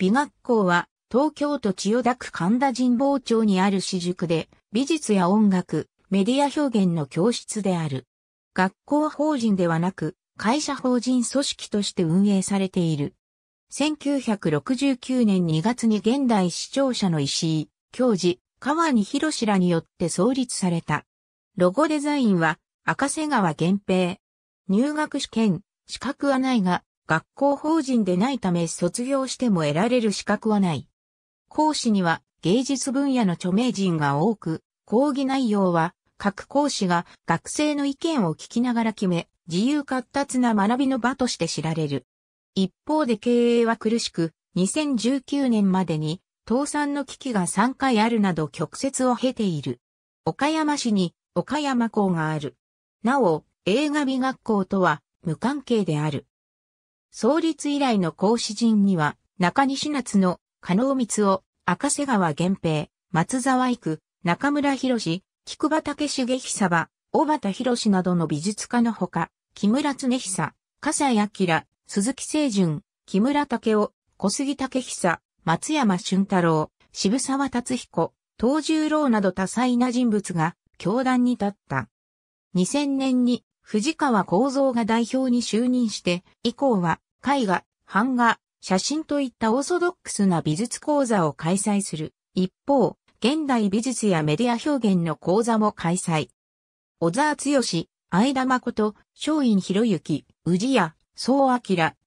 美学校は東京都千代田区神田神保町にある私塾で美術や音楽、メディア表現の教室である。学校法人ではなく会社法人組織として運営されている。1969年2月に現代視聴者の石井、教授、川に広らによって創立された。ロゴデザインは赤瀬川源平。入学試験、資格はないが、学校法人でないため卒業しても得られる資格はない。講師には芸術分野の著名人が多く、講義内容は各講師が学生の意見を聞きながら決め、自由活達な学びの場として知られる。一方で経営は苦しく、2019年までに倒産の危機が3回あるなど曲折を経ている。岡山市に岡山校がある。なお、映画美学校とは無関係である。創立以来の講師陣には、中西夏の、加納光を、赤瀬川源平、松沢育、中村博菊畑茂久ば、小畑博などの美術家のほか、木村恒久、笠井明、鈴木清純、木村武夫、小杉武久、松山俊太郎、渋沢達彦、東十郎など多彩な人物が、教壇に立った。2000年に藤川幸三が代表に就任して、以降は絵画、版画、写真といったオーソドックスな美術講座を開催する。一方、現代美術やメディア表現の講座も開催。小沢剛、相田誠、松陰博之、宇治屋、総明、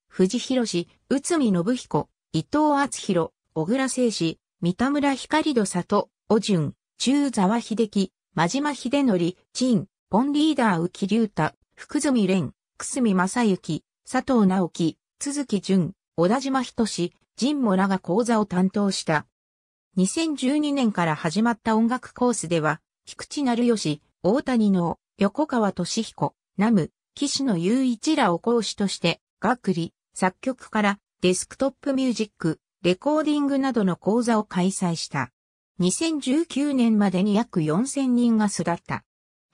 藤博内海信彦、伊藤厚弘、小倉聖史、三田村光戸里、小順、中沢秀樹、真島秀則、陳、ポンリーダー浮き竜太、福住蓮、久住正幸、佐藤直樹、鈴木淳、小田島仁志、陣もらが講座を担当した。2012年から始まった音楽コースでは、菊池成吉、大谷の横川俊彦、ナム、岸野雄一らを講師として、学理、作曲からデスクトップミュージック、レコーディングなどの講座を開催した。2019年までに約4000人が巣立った。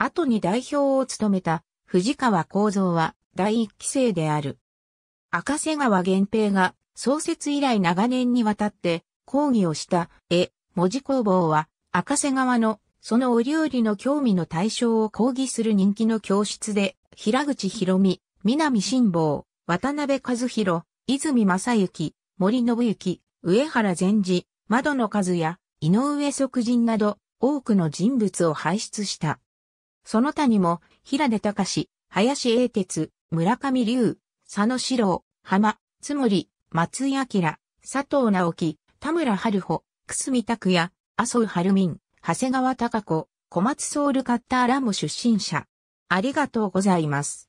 後に代表を務めた藤川幸三は第一期生である。赤瀬川源平が創設以来長年にわたって講義をした絵、文字工房は赤瀬川のそのお料理の興味の対象を講義する人気の教室で、平口博美、南新坊、渡辺和弘、泉正幸、森信之、上原善治、窓の数や井上即人など多くの人物を輩出した。その他にも、平出隆、林英哲、村上龍、佐野史郎、浜、つむり、松井明、佐藤直樹、田村春穂、久住拓也、麻生春民、長谷川隆子、小松ソウルカッターラム出身者。ありがとうございます。